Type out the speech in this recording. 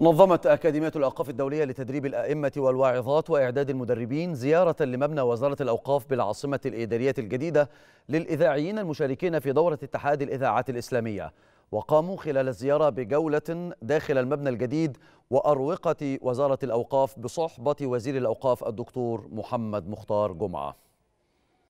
نظمت أكاديمية الأوقاف الدولية لتدريب الأئمة والواعظات وإعداد المدربين زيارة لمبنى وزارة الأوقاف بالعاصمة الإدارية الجديدة للإذاعيين المشاركين في دورة اتحاد الإذاعات الإسلامية وقاموا خلال الزيارة بجولة داخل المبنى الجديد وأروقة وزارة الأوقاف بصحبة وزير الأوقاف الدكتور محمد مختار جمعة